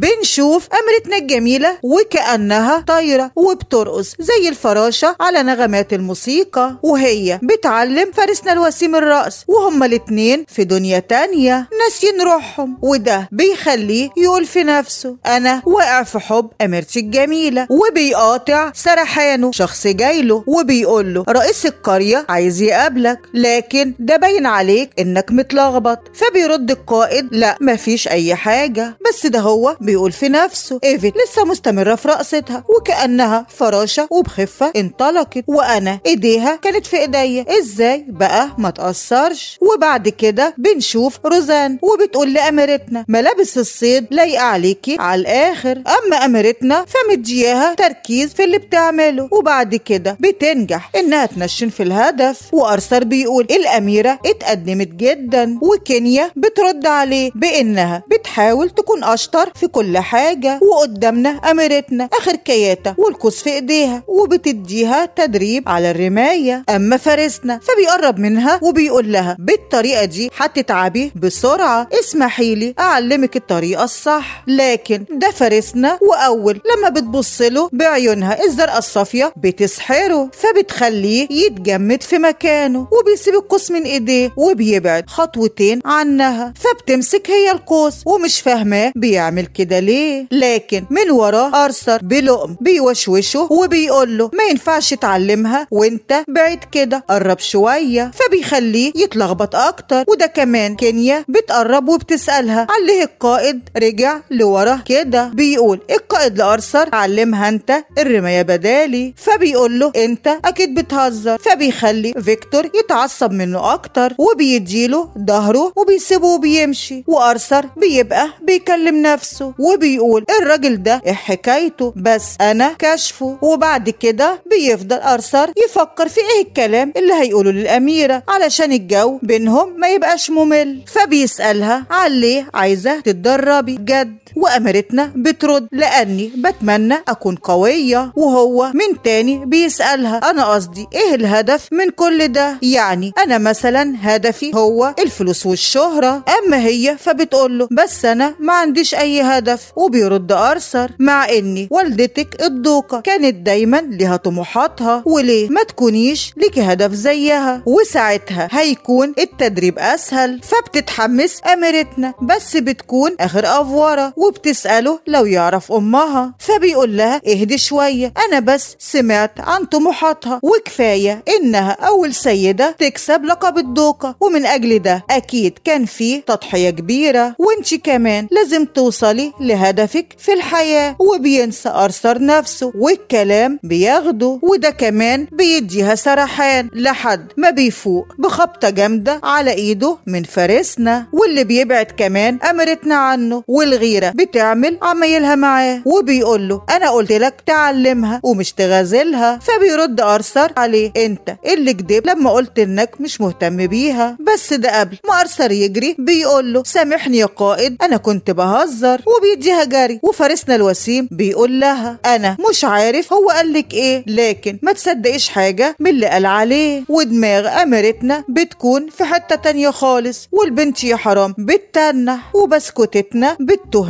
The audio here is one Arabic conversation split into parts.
بنشوف أمرتنا الجميلة وكأنها طايرة وبترقص زي الفراشة على نغمات الموسيقى وهي بتعلم فارسنا الوسيم الرقص وهما الاتنين في دنيا تانية ناسيين روحهم وده بيخليه يقول في نفسه أنا واقع في حب أميرتي الجميلة وبيقاطع سرحانه شخص جايله وبيقول له رئيس القرية عايز يقابلك لكن ده باين عليك إنك متلخبط فبيرد القائد لا مفيش أي حاجة بس ده هو بيقول في نفسه ايفت لسه مستمرة في رقصتها وكأنها فراشة وبخفة انطلقت وأنا إيديها كانت في إيديا إزاي بقى ما تأثرش وبعد كده بنشوف روزان وبتقول لأميرتنا ملابس الصيد لايقة عليكي على الآخر أما أميرتنا فمدياها تركيز في اللي بتعمله وبعد كده بتنجح إنها تنشن في الهدف وأرثر بيقول الأميرة اتقدمت جدا وكينيا بترد عليه بإنها بتحاول تكون أشطر في كل حاجة وقدامنا أميرتنا آخر كياتة والقوس في إيديها وبتديها تدريب على الرماية أما فارسنا فبيقرب منها وبيقول لها بالطريقة دي هتتعبي بسرعة اسمحي لي أعلمك الطريقة الصح لكن ده فارسنا وأول لما بتبص له بعيونها الزرقاء الصافية بتسحره فبتخليه يتجمد في مكانه وبيسيب القوس من إيديه وبيبعد خطوتين عنها فبتمسك هي القوس ومش فاهماه بيعمل كده ليه لكن من وراه ارثر بلقم بيوشوشه وبيقول له ما ينفعش تعلمها وانت بعيد كده قرب شويه فبيخليه يتلخبط اكتر وده كمان كينيا بتقرب وبتسالها عليه القائد رجع لوراه كده بيقول القائد لارثر علمها انت الرمايه بدالي فبيقول له انت اكيد بتهزر فبيخلي فيكتور يتعصب منه اكتر وبيديله ظهره وبيسيبه وبيمشي وارثر بيبقى بيكلم نفسه نفسه وبيقول الراجل ده حكايته بس انا كشفه وبعد كده بيفضل ارثر يفكر في ايه الكلام اللي هيقوله للاميره علشان الجو بينهم ما يبقاش ممل فبيسالها على ليه عايزه تتدربي جد واميرتنا بترد لاني بتمنى اكون قويه وهو من تاني بيسالها انا قصدي ايه الهدف من كل ده يعني انا مثلا هدفي هو الفلوس والشهره اما هي فبتقول له بس انا ما عنديش اي هدف الهدف وبيرد أرثر مع إني والدتك الدوقة كانت دايما لها طموحاتها وليه ما تكونيش ليكي هدف زيها وساعتها هيكون التدريب أسهل فبتتحمس أميرتنا بس بتكون آخر أفورة وبتسأله لو يعرف أمها فبيقول لها اهدي شوية أنا بس سمعت عن طموحاتها وكفاية إنها أول سيدة تكسب لقب الدوقة ومن أجل ده أكيد كان فيه تضحية كبيرة وانتي كمان لازم توصلي لهدفك في الحياة وبينسى أرثر نفسه والكلام بياخده وده كمان بيديها سرحان لحد ما بيفوق بخبطة جامدة على إيده من فارسنا واللي بيبعد كمان أمرتنا عنه والغيرة بتعمل عمايلها معاه وبيقول له أنا قلت لك تعلمها ومش تغازلها فبيرد أرثر عليه أنت اللي كدب لما قلت إنك مش مهتم بيها بس ده قبل ما أرثر يجري بيقول له سامحني يا قائد أنا كنت بهزر وبيديها جري وفارسنا الوسيم بيقول لها انا مش عارف هو قال لك ايه لكن ما تصدقيش حاجه من اللي قال عليه ودماغ اميرتنا بتكون في حته تانية خالص والبنت يا حرام بتتنح وبسكوتتنا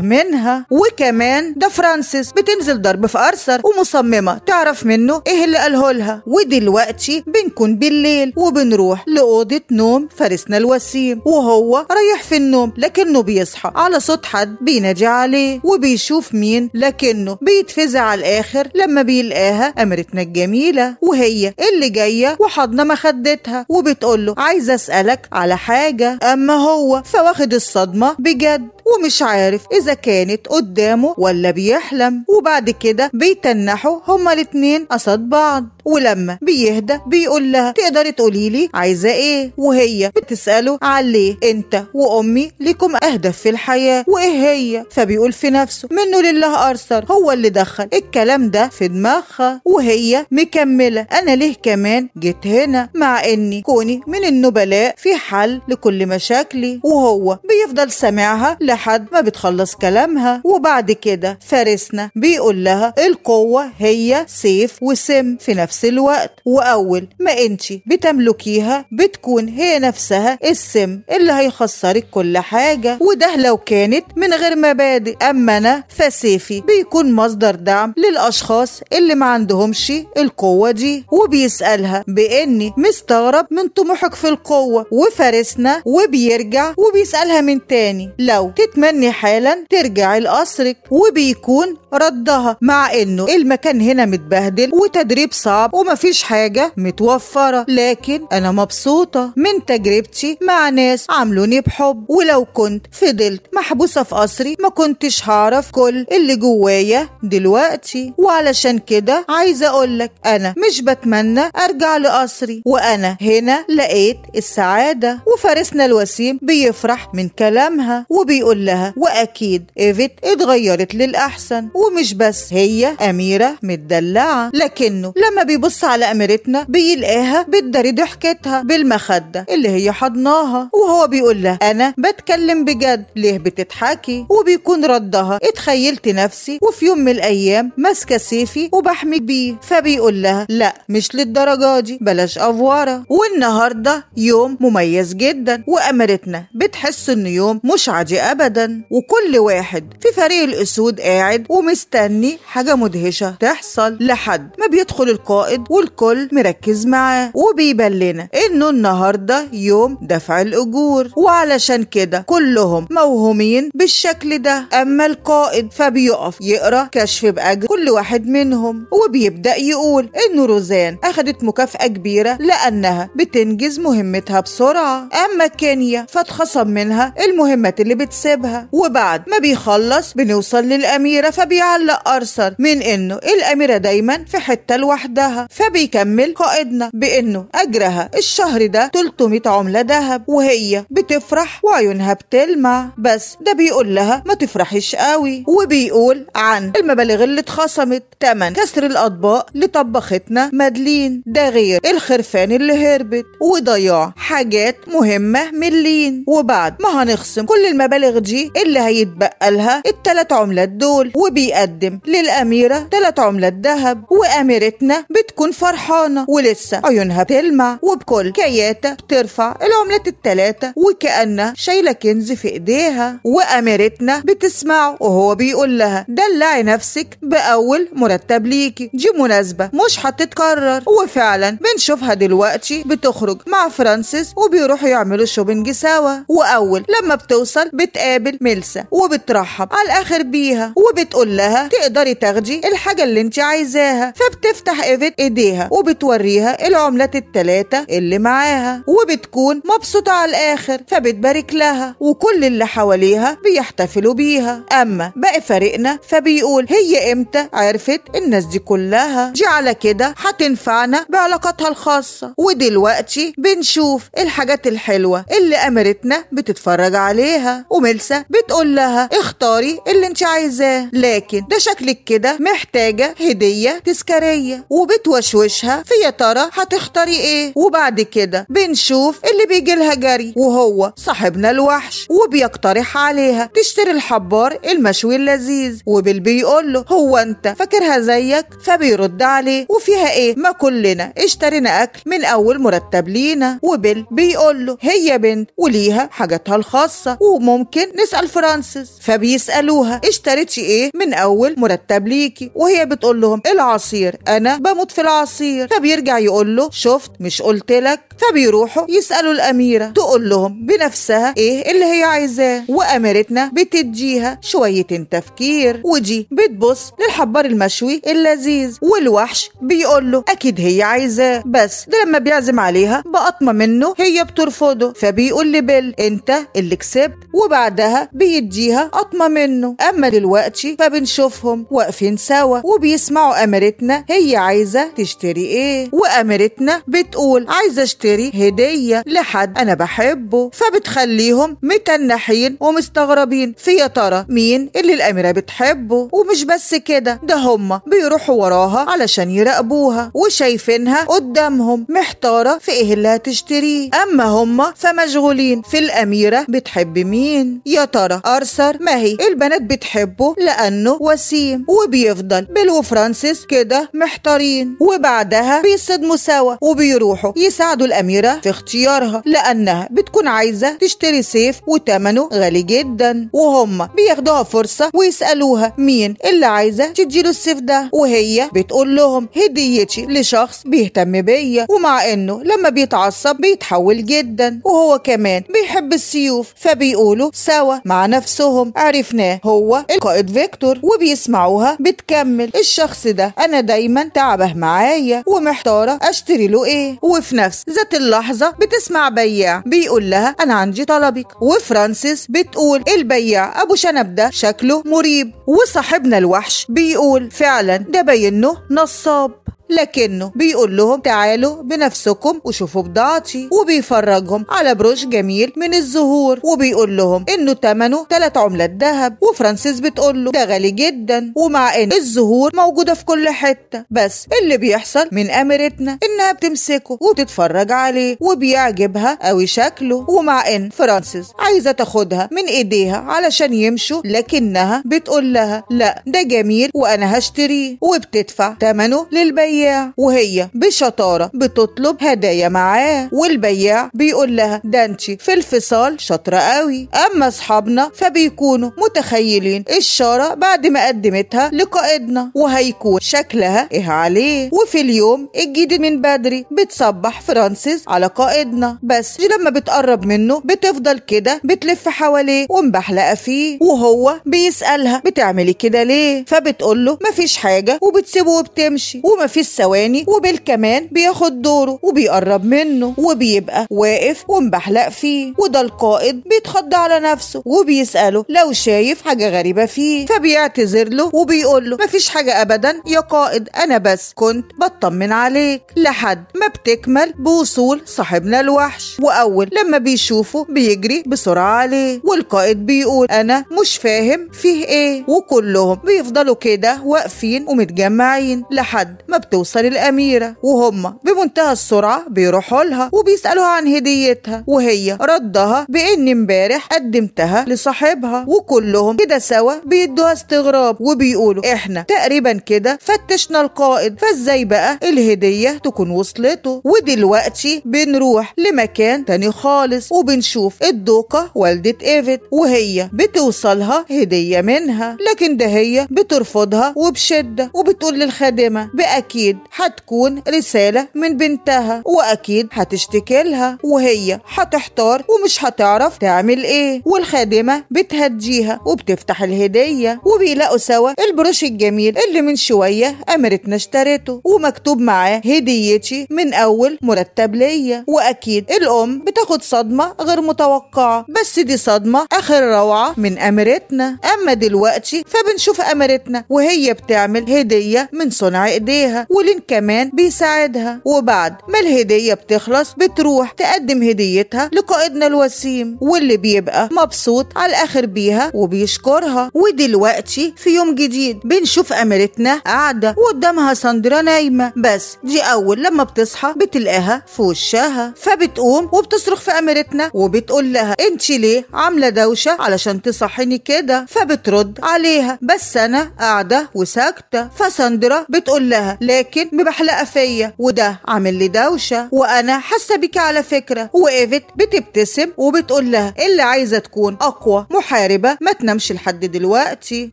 منها وكمان ده فرانسيس بتنزل ضرب في ارثر ومصممه تعرف منه ايه اللي قاله لها ودلوقتي بنكون بالليل وبنروح لاوضه نوم فارسنا الوسيم وهو رايح في النوم لكنه بيصحى على صوت حد بينادي عليه وبيشوف مين لكنه بيتفزع على الاخر لما بيلقاها امرتنا الجميله وهي اللي جايه وحضنه مخدتها وبتقول له عايزه اسالك على حاجه اما هو فواخد الصدمه بجد ومش عارف إذا كانت قدامه ولا بيحلم وبعد كده بيتنحوا هما الاتنين قصاد بعض ولما بيهدى بيقول لها تقدري تقولي لي عايزة إيه وهي بتسأله عليه أنت وأمي لكم أهداف في الحياة وإيه هي فبيقول في نفسه منه لله ارثر هو اللي دخل الكلام ده في دماغها وهي مكملة أنا ليه كمان جيت هنا مع إني كوني من النبلاء في حل لكل مشاكلي وهو بيفضل سامعها لها لحد ما بتخلص كلامها وبعد كده فارسنا بيقول لها القوة هي سيف وسم في نفس الوقت وأول ما انتي بتملكيها بتكون هي نفسها السم اللي هيخسرك كل حاجة وده لو كانت من غير مبادئ أما أنا فسيفي بيكون مصدر دعم للأشخاص اللي ما عندهمش القوة دي وبيسألها بإني مستغرب من طموحك في القوة وفارسنا وبيرجع وبيسألها من تاني لو بتتمني حالا ترجعي لقصرك وبيكون ردها مع انه المكان هنا متبهدل وتدريب صعب ومفيش حاجه متوفره لكن انا مبسوطه من تجربتي مع ناس عاملوني بحب ولو كنت فضلت محبوسه في قصري ما كنتش هعرف كل اللي جوايا دلوقتي وعلشان كده عايزه اقولك انا مش بتمنى ارجع لقصري وانا هنا لقيت السعاده وفارسنا الوسيم بيفرح من كلامها وبيقول كلها وأكيد إيفيت اتغيرت للأحسن ومش بس هي أميرة متدلعة لكنه لما بيبص على أميرتنا بيلاقيها بتداري ضحكتها بالمخدة اللي هي حضناها وهو بيقول لها أنا بتكلم بجد ليه بتضحكي وبيكون ردها اتخيلت نفسي وفي يوم من الأيام ماسكة سيفي وبحمي بيه فبيقول لها لا مش للدرجة دي بلاش أفوارة والنهاردة يوم مميز جدا وأميرتنا بتحس إنه يوم مش عادي أبدا أبدا وكل واحد في فريق الأسود قاعد ومستني حاجة مدهشة تحصل لحد ما بيدخل القائد والكل مركز معاه وبيبلنا إنه النهاردة يوم دفع الأجور وعلشان كده كلهم موهومين بالشكل ده أما القائد فبيقف يقرأ كشف بأجر كل واحد منهم وبيبدأ يقول إنه روزان أخدت مكافأة كبيرة لأنها بتنجز مهمتها بسرعة أما كينيا فاتخصم منها المهمات اللي بتساعد يجيبها وبعد ما بيخلص بنوصل للأميرة فبيعلق أرثر من إنه الأميرة دايما في حتة لوحدها فبيكمل قائدنا بإنه أجرها الشهر ده 300 عملة ذهب وهي بتفرح وعيونها بتلمع بس ده بيقول لها ما تفرحش قوي وبيقول عن المبالغ اللي اتخصمت تمن كسر الأطباق لطبختنا مدلين ده غير الخرفان اللي هربت وضياع حاجات مهمة من لين وبعد ما هنخصم كل المبالغ البغدجي اللي هيتبقى لها التلات عملات دول وبيقدم للأميرة تلات عملات ذهب وأميرتنا بتكون فرحانة ولسه عيونها بتلمع وبكل كياتة بترفع العملات التلاتة وكأنها شايلة كنز في إيديها وأميرتنا بتسمعه وهو بيقول لها دلعي نفسك بأول مرتب ليكي دي مناسبة مش هتتكرر وفعلا بنشوفها دلوقتي بتخرج مع فرانسيس وبيروحوا يعملوا شوبينج سوا وأول لما بتوصل بتقابل بتقابل ميلسا وبترحب على الاخر بيها وبتقول لها تقدري تاخدي الحاجه اللي انت عايزاها فبتفتح ايفيت ايديها وبتوريها العملات التلاتة اللي معاها وبتكون مبسوطه على الاخر فبتبارك لها وكل اللي حواليها بيحتفلوا بيها اما باقي فريقنا فبيقول هي امتى عرفت الناس دي كلها دي على كده هتنفعنا بعلاقاتها الخاصه ودلوقتي بنشوف الحاجات الحلوه اللي امرتنا بتتفرج عليها ومن السلسة بتقول لها اختاري اللي انت عايزاه لكن ده شكلك كده محتاجة هدية تذكارية وبتوشوشها في يا ترى هتختاري ايه وبعد كده بنشوف اللي بيجي لها جري وهو صاحبنا الوحش وبيقترح عليها تشتري الحبار المشوي اللذيذ وبال بيقول له هو انت فاكرها زيك فبيرد عليه وفيها ايه ما كلنا اشترينا اكل من اول مرتب لينا وبيل بيقول له هي بنت وليها حاجاتها الخاصة وممكن ممكن نسال فرانسيس فبيسالوها اشتريتي ايه من اول مرتب ليكي وهي بتقول لهم العصير انا بموت في العصير فبيرجع يقول له شفت مش قلت لك فبيروحوا يسالوا الاميره تقول لهم بنفسها ايه اللي هي عايزاه واميرتنا بتديها شويتين تفكير ودي بتبص للحبار المشوي اللذيذ والوحش بيقول له اكيد هي عايزاه بس ده لما بيعزم عليها بقطمه منه هي بترفضه فبيقول لبيل انت اللي كسبت وبعد بعدها بيديها قطمة منه أما دلوقتي فبنشوفهم واقفين سوا وبيسمعوا أميرتنا هي عايزة تشتري إيه وأميرتنا بتقول عايزة أشتري هدية لحد أنا بحبه فبتخليهم متنحين ومستغربين في يا ترى مين اللي الأميرة بتحبه ومش بس كده ده هما بيروحوا وراها علشان يراقبوها وشايفينها قدامهم محتارة في إيه اللي هتشتريه أما هما فمشغولين في الأميرة بتحب مين يا ترى ارثر ماهي البنات بتحبه لانه وسيم وبيفضل بيل وفرانسيس كده محتارين وبعدها بيصدموا سوا وبيروحوا يساعدوا الاميره في اختيارها لانها بتكون عايزه تشتري سيف وتمنه غالي جدا وهم بياخدوها فرصه ويسالوها مين اللي عايزه تديله السيف ده وهي بتقول لهم هديتي لشخص بيهتم بيا ومع انه لما بيتعصب بيتحول جدا وهو كمان بيحب السيوف فبيقولوا سوا سوا مع نفسهم عرفناه هو القائد فيكتور وبيسمعوها بتكمل الشخص ده انا دايما تعبه معايا ومحتاره اشتري له ايه وفي نفس ذات اللحظه بتسمع بياع بيقول لها انا عندي طلبك وفرانسيس بتقول البياع ابو شنب ده شكله مريب وصاحبنا الوحش بيقول فعلا ده بينه نصاب لكنه بيقول لهم تعالوا بنفسكم وشوفوا بضاعتي وبيفرجهم على بروش جميل من الزهور وبيقول لهم انه تمنه ثلاث عملات ذهب وفرانسيس بتقول له ده غالي جدا ومع ان الزهور موجوده في كل حته بس اللي بيحصل من اميرتنا انها بتمسكه وتتفرج عليه وبيعجبها قوي شكله ومع ان فرانسيس عايزه تاخدها من ايديها علشان يمشوا لكنها بتقول لها لا ده جميل وانا هشتريه وبتدفع تمنه للبيع البياع وهي بشطارة بتطلب هدايا معاه والبياع بيقول لها ده انت في الفصال شاطرة قوي أما أصحابنا فبيكونوا متخيلين الشارة بعد ما قدمتها لقائدنا وهيكون شكلها إيه عليه وفي اليوم الجديد من بدري بتصبح فرانسيس على قائدنا بس لما بتقرب منه بتفضل كده بتلف حواليه ومبحلقة فيه وهو بيسألها بتعملي كده ليه فبتقول له مفيش حاجة وبتسيبه وبتمشي ومفيش الثواني وبالكمان بياخد دوره وبيقرب منه وبيبقى واقف ومبحلق فيه وده القائد بيتخض على نفسه وبيسأله لو شايف حاجة غريبة فيه فبيعتذر له وبيقول له مفيش حاجة أبدا يا قائد أنا بس كنت بطمن عليك لحد ما بتكمل بوصول صاحبنا الوحش وأول لما بيشوفه بيجري بسرعة عليه والقائد بيقول أنا مش فاهم فيه إيه وكلهم بيفضلوا كده واقفين ومتجمعين لحد ما بتكمل توصل الأميرة وهم بمنتهى السرعة بيروحوا لها وبيسألوها عن هديتها وهي ردها بإن امبارح قدمتها لصاحبها وكلهم كده سوا بيدوها استغراب وبيقولوا إحنا تقريبا كده فتشنا القائد فإزاي بقى الهدية تكون وصلته ودلوقتي بنروح لمكان تاني خالص وبنشوف الدوقة والدة إيفت وهي بتوصلها هدية منها لكن ده هي بترفضها وبشدة وبتقول للخادمة بأكيد أكيد هتكون رسالة من بنتها وأكيد هتشتكي لها وهي هتحتار ومش هتعرف تعمل إيه والخادمة بتهديها وبتفتح الهدية وبيلاقوا سوا البروش الجميل اللي من شوية أمرتنا اشترته ومكتوب معاه هديتي من أول مرتب ليا وأكيد الأم بتاخد صدمة غير متوقعة بس دي صدمة آخر روعة من أمرتنا أما دلوقتي فبنشوف أمرتنا وهي بتعمل هدية من صنع إيديها ولين كمان بيساعدها وبعد ما الهدية بتخلص بتروح تقدم هديتها لقائدنا الوسيم واللي بيبقى مبسوط على الآخر بيها وبيشكرها ودلوقتي في يوم جديد بنشوف أميرتنا قاعدة وقدامها ساندرا نايمة بس دي أول لما بتصحى بتلاقيها في وشها فبتقوم وبتصرخ في أميرتنا وبتقول لها أنت ليه عاملة دوشة علشان تصحيني كده فبترد عليها بس أنا قاعدة وساكتة فساندرا بتقول لها لكن لكن مبحلقه فيا وده عامل لي دوشه وانا حاسه بيكي على فكره وقفت بتبتسم وبتقول لها اللي عايزه تكون اقوى محاربه ما تنامش لحد دلوقتي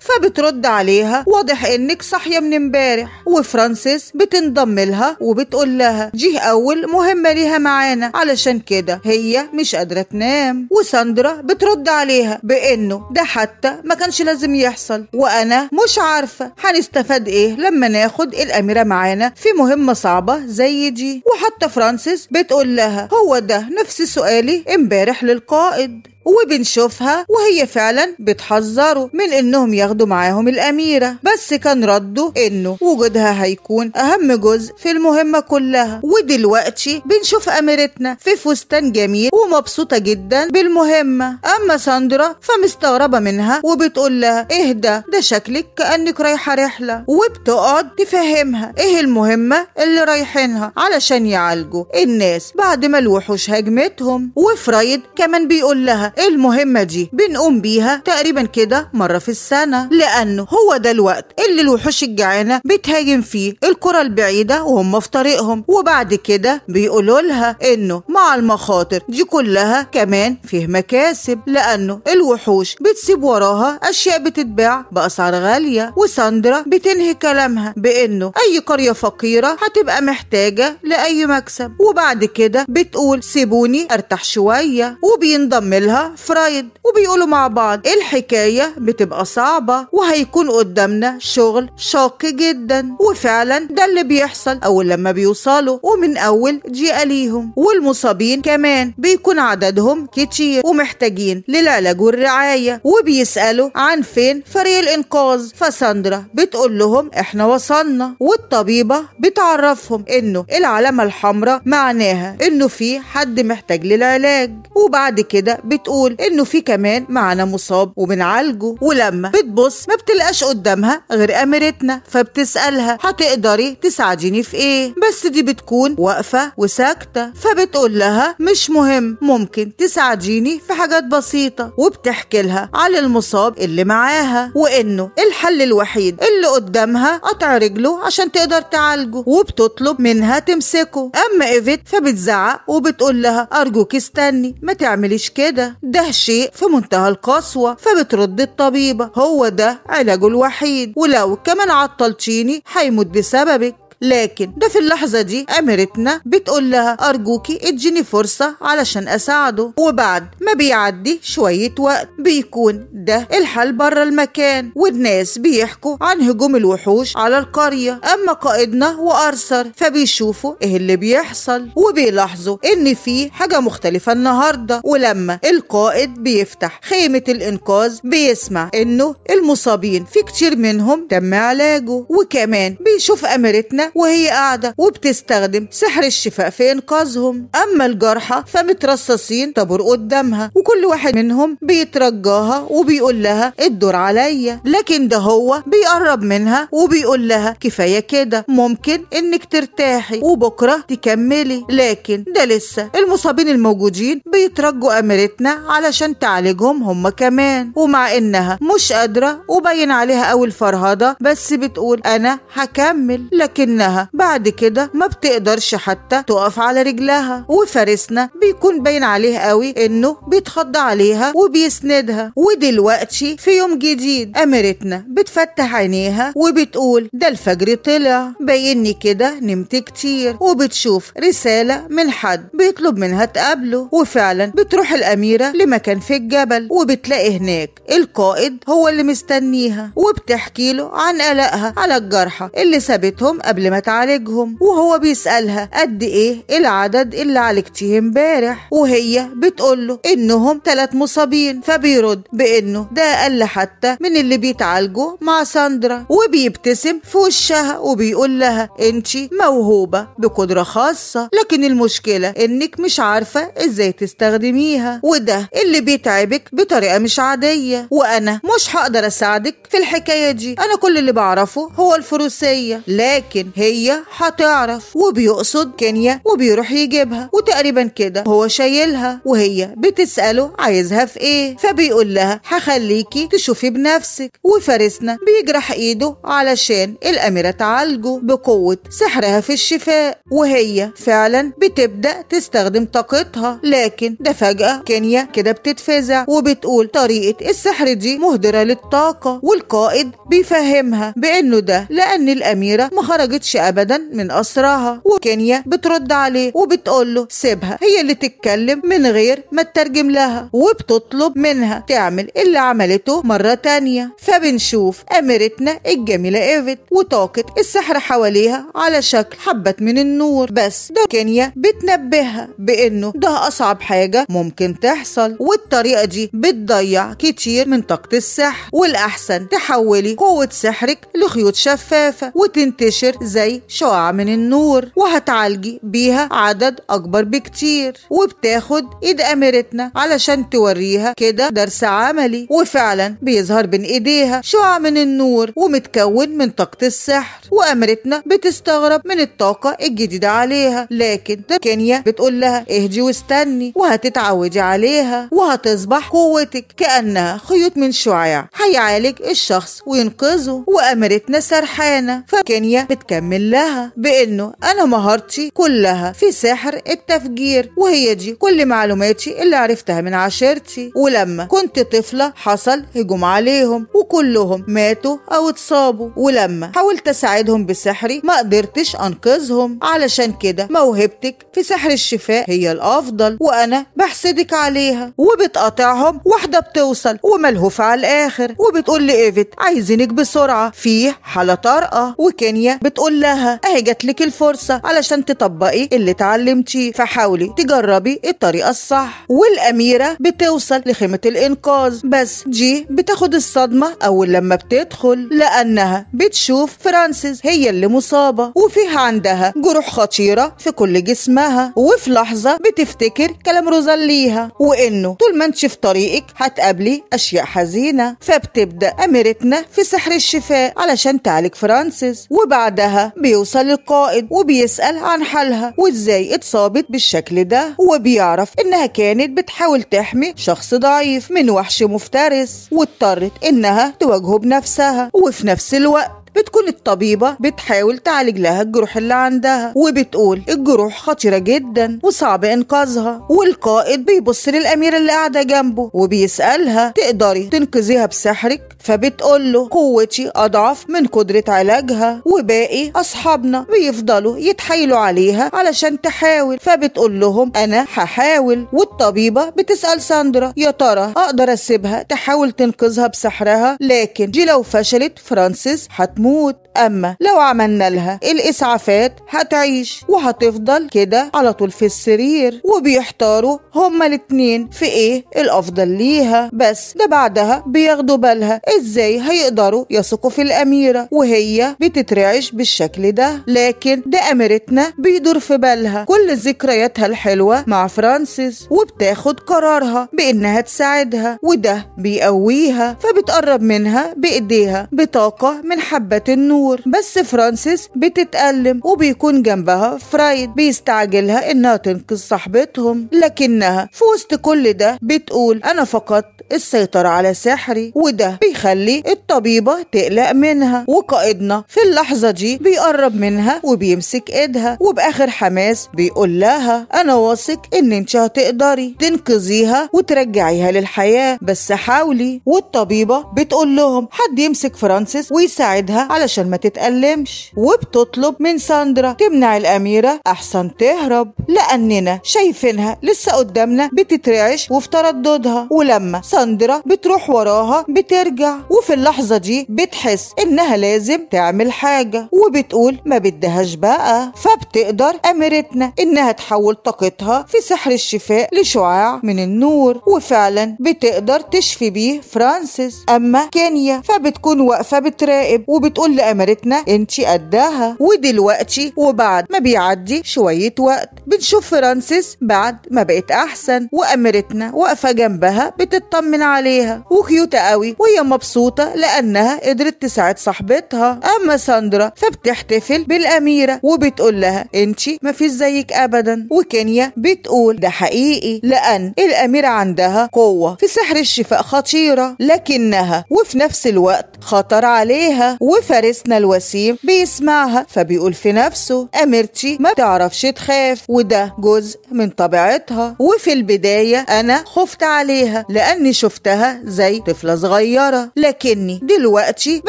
فبترد عليها واضح انك صاحيه من امبارح وفرانسيس بتنضم لها وبتقول لها دي اول مهمه ليها معانا علشان كده هي مش قادره تنام وساندرا بترد عليها بانه ده حتى ما كانش لازم يحصل وانا مش عارفه هنستفاد ايه لما ناخد الاميره معانا معانا في مهمة صعبة زي دي وحتى فرانسيس بتقول لها هو ده نفس سؤالي امبارح للقائد وبنشوفها وهي فعلا بتحذره من انهم ياخدوا معاهم الاميره بس كان رده انه وجودها هيكون اهم جزء في المهمه كلها ودلوقتي بنشوف اميرتنا في فستان جميل ومبسوطه جدا بالمهمه اما ساندرا فمستغربه منها وبتقول لها اهدى ده شكلك كانك رايحه رحله وبتقعد تفهمها ايه المهمه اللي رايحينها علشان يعالجوا الناس بعد ما الوحوش هاجمتهم وفرايد كمان بيقول لها المهمة دي بنقوم بيها تقريبا كده مرة في السنة لأنه هو ده الوقت اللي الوحوش الجعانة بتهاجم فيه الكرة البعيدة وهم في طريقهم وبعد كده بيقولوا لها إنه مع المخاطر دي كلها كمان فيه مكاسب لأنه الوحوش بتسيب وراها أشياء بتتباع بأسعار غالية وساندرا بتنهي كلامها بإنه أي قرية فقيرة هتبقى محتاجة لأي مكسب وبعد كده بتقول سيبوني أرتاح شوية وبينضم لها فرايد وبيقولوا مع بعض إيه الحكاية بتبقى صعبة وهيكون قدامنا شغل شاق جدا وفعلا ده اللي بيحصل أول لما بيوصلوا ومن أول جيء ليهم والمصابين كمان بيكون عددهم كتير ومحتاجين للعلاج والرعاية وبيسألوا عن فين فريق الإنقاذ فساندرا بتقول لهم إحنا وصلنا والطبيبة بتعرفهم إنه العلامة الحمراء معناها إنه في حد محتاج للعلاج وبعد كده بتقول بتقول انه في كمان معانا مصاب وبنعالجه ولما بتبص ما بتلقاش قدامها غير اميرتنا فبتسالها هتقدري تساعديني في ايه بس دي بتكون واقفه وساكته فبتقول لها مش مهم ممكن تساعديني في حاجات بسيطه وبتحكي لها على المصاب اللي معاها وانه الحل الوحيد اللي قدامها قطع رجله عشان تقدر تعالجه وبتطلب منها تمسكه اما ايفيت فبتزعق وبتقول لها ارجوك استني ما تعمليش كده ده شيء في منتهى القسوة فبترد الطبيبة هو ده علاجه الوحيد ولو كمان عطلتيني هيموت بسببك لكن ده في اللحظه دي اميرتنا بتقول لها ارجوكي اديني فرصه علشان اساعده وبعد ما بيعدي شويه وقت بيكون ده الحال بره المكان والناس بيحكوا عن هجوم الوحوش على القريه اما قائدنا وارثر فبيشوفوا ايه اللي بيحصل وبيلاحظوا ان في حاجه مختلفه النهارده ولما القائد بيفتح خيمه الانقاذ بيسمع انه المصابين في كتير منهم تم علاجه وكمان بيشوف اميرتنا وهي قاعدة وبتستخدم سحر الشفاء في إنقاذهم أما الجرحى فمترصصين طابور قدامها وكل واحد منهم بيترجاها وبيقول لها الدور عليا لكن ده هو بيقرب منها وبيقول لها كفاية كده ممكن إنك ترتاحي وبكرة تكملي لكن ده لسه المصابين الموجودين بيترجوا أميرتنا علشان تعالجهم هم كمان ومع إنها مش قادرة وبين عليها أول فرهضة بس بتقول أنا هكمل لكن ابنها بعد كده ما بتقدرش حتى تقف على رجلها وفارسنا بيكون باين عليه قوي انه بيتخض عليها وبيسندها ودلوقتي في يوم جديد اميرتنا بتفتح عينيها وبتقول ده الفجر طلع بايني كده نمت كتير وبتشوف رسالة من حد بيطلب منها تقابله وفعلا بتروح الأميرة لمكان في الجبل وبتلاقي هناك القائد هو اللي مستنيها وبتحكي له عن قلقها على الجرحى اللي سابتهم قبل قبل ما تعالجهم وهو بيسألها قد إيه العدد اللي عالجتيه امبارح وهي بتقوله إنهم تلات مصابين فبيرد بإنه ده أقل حتى من اللي بيتعالجوا مع ساندرا وبيبتسم في وشها وبيقول لها أنتي موهوبة بقدرة خاصة لكن المشكلة إنك مش عارفة إزاي تستخدميها وده اللي بيتعبك بطريقة مش عادية وأنا مش هقدر أساعدك في الحكاية دي أنا كل اللي بعرفه هو الفروسية لكن هي هتعرف وبيقصد كينيا وبيروح يجيبها وتقريبا كده هو شايلها وهي بتسأله عايزها في ايه فبيقول لها هخليكي تشوفي بنفسك وفارسنا بيجرح ايده علشان الأميرة تعالجه بقوة سحرها في الشفاء وهي فعلا بتبدأ تستخدم طاقتها لكن ده فجأة كينيا كده بتتفزع وبتقول طريقة السحر دي مهدرة للطاقة والقائد بيفهمها بأنه ده لأن الأميرة ما خرجت سكتش ابدا من اسراها وكينيا بترد عليه وبتقول له سيبها هي اللي تتكلم من غير ما تترجم لها وبتطلب منها تعمل اللي عملته مرة تانية فبنشوف أميرتنا الجميلة إيفت وطاقة السحر حواليها على شكل حبة من النور بس ده كينيا بتنبهها بإنه ده أصعب حاجة ممكن تحصل والطريقة دي بتضيع كتير من طاقة السحر والأحسن تحولي قوة سحرك لخيوط شفافة وتنتشر زي شعاع من النور وهتعالجي بيها عدد أكبر بكتير وبتاخد إيد أميرتنا علشان توريها كده درس عملي وفعلا بيظهر بين إيديها شعاع من النور ومتكون من طاقة السحر وأميرتنا بتستغرب من الطاقة الجديدة عليها لكن كينيا بتقول لها اهدي واستني وهتتعودي عليها وهتصبح قوتك كأنها خيوط من شعاع هيعالج الشخص وينقذه وأميرتنا سرحانة فكينيا بتكمل ويكمل لها بانه انا مهارتي كلها في سحر التفجير وهي دي كل معلوماتي اللي عرفتها من عشيرتي ولما كنت طفله حصل هجوم عليهم وكلهم ماتوا او اتصابوا ولما حاولت اساعدهم بسحري ما قدرتش انقذهم علشان كده موهبتك في سحر الشفاء هي الافضل وانا بحسدك عليها وبتقاطعهم واحده بتوصل وملهوفه على الاخر وبتقول لايفت عايزينك بسرعه في حاله طارئه وكينيا بتقول قول لها اهي جات لك الفرصه علشان تطبقي اللي اتعلمتيه فحاولي تجربي الطريقه الصح والاميره بتوصل لخيمه الانقاذ بس جي بتاخد الصدمه اول لما بتدخل لانها بتشوف فرانسيس هي اللي مصابه وفيها عندها جروح خطيره في كل جسمها وفي لحظه بتفتكر كلام روزاليها وانه طول ما انت في طريقك هتقابلي اشياء حزينه فبتبدا اميرتنا في سحر الشفاء علشان تعالج فرانسيس وبعدها بيوصل القائد وبيسأل عن حالها وازاي اتصابت بالشكل ده وبيعرف انها كانت بتحاول تحمي شخص ضعيف من وحش مفترس واضطرت انها تواجهه بنفسها وفي نفس الوقت بتكون الطبيبة بتحاول تعالج لها الجروح اللي عندها وبتقول الجروح خطيرة جدا وصعب إنقاذها والقائد بيبص للأميرة اللي قاعدة جنبه وبيسألها تقدري تنقذيها بسحرك فبتقول له قوتي أضعف من قدرة علاجها وباقي أصحابنا بيفضلوا يتحايلوا عليها علشان تحاول فبتقول لهم أنا هحاول والطبيبة بتسأل ساندرا يا ترى أقدر أسيبها تحاول تنقذها بسحرها لكن دي لو فشلت فرانسيس هتموت هتموت أما لو عملنا لها الإسعافات هتعيش وهتفضل كده على طول في السرير وبيحتاروا هما الاتنين في إيه الأفضل ليها بس ده بعدها بياخدوا بالها إزاي هيقدروا يثقوا في الأميرة وهي بتترعش بالشكل ده لكن ده أميرتنا بيدور في بالها كل ذكرياتها الحلوة مع فرانسيس وبتاخد قرارها بإنها تساعدها وده بيقويها فبتقرب منها بإيديها بطاقة من حبة حبة النور بس فرانسيس بتتألم وبيكون جنبها فرايد بيستعجلها إنها تنقذ صاحبتهم لكنها في وسط كل ده بتقول أنا فقدت السيطرة على سحري وده بيخلي الطبيبة تقلق منها وقائدنا في اللحظة دي بيقرب منها وبيمسك ايدها وبآخر حماس بيقول لها أنا واثق إن أنت هتقدري تنقذيها وترجعيها للحياة بس حاولي والطبيبة بتقول لهم حد يمسك فرانسيس ويساعدها علشان ما تتألمش وبتطلب من ساندرا تمنع الأميرة أحسن تهرب لأننا شايفينها لسه قدامنا بتترعش وفي ترددها ولما ساندرا بتروح وراها بترجع وفي اللحظة اللحظة دي بتحس إنها لازم تعمل حاجة وبتقول ما بدهاش بقى فبتقدر أميرتنا إنها تحول طاقتها في سحر الشفاء لشعاع من النور وفعلا بتقدر تشفي بيه فرانسيس أما كينيا فبتكون واقفة بتراقب وبتقول لأميرتنا أنتي قدها ودلوقتي وبعد ما بيعدي شوية وقت بنشوف فرانسيس بعد ما بقت أحسن وأميرتنا واقفة جنبها بتطمن عليها وكيوتة قوي وهي مبسوطة لأنها قدرت تساعد صاحبتها أما ساندرا فبتحتفل بالأميرة وبتقول لها انتي مفيش زيك أبدا وكينيا بتقول ده حقيقي لأن الأميرة عندها قوة في سحر الشفاء خطيرة لكنها وفي نفس الوقت خطر عليها وفارسنا الوسيم بيسمعها فبيقول في نفسه أميرتي ما بتعرفش تخاف وده جزء من طبيعتها وفي البداية أنا خفت عليها لأني شفتها زي طفلة صغيرة لكني تاني دلوقتي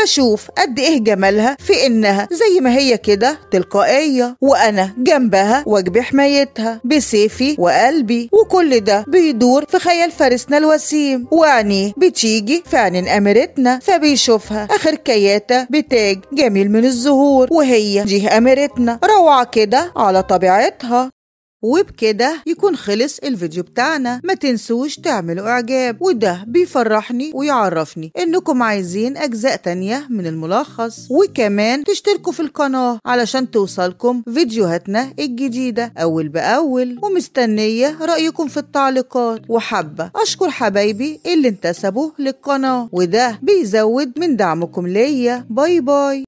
بشوف قد ايه جمالها في انها زي ما هي كده تلقائيه وانا جنبها واجب حمايتها بسيفي وقلبي وكل ده بيدور في خيال فارسنا الوسيم وعنيه بتيجي في عين اميرتنا فبيشوفها اخر كياته بتاج جميل من الزهور وهي دي اميرتنا روعه كده على طبيعتها وبكده يكون خلص الفيديو بتاعنا ما تنسوش تعملوا اعجاب وده بيفرحني ويعرفني انكم عايزين اجزاء تانية من الملخص وكمان تشتركوا في القناة علشان توصلكم فيديوهاتنا الجديدة اول باول ومستنية رأيكم في التعليقات وحابة اشكر حبايبي اللي انتسبوا للقناة وده بيزود من دعمكم ليا باي باي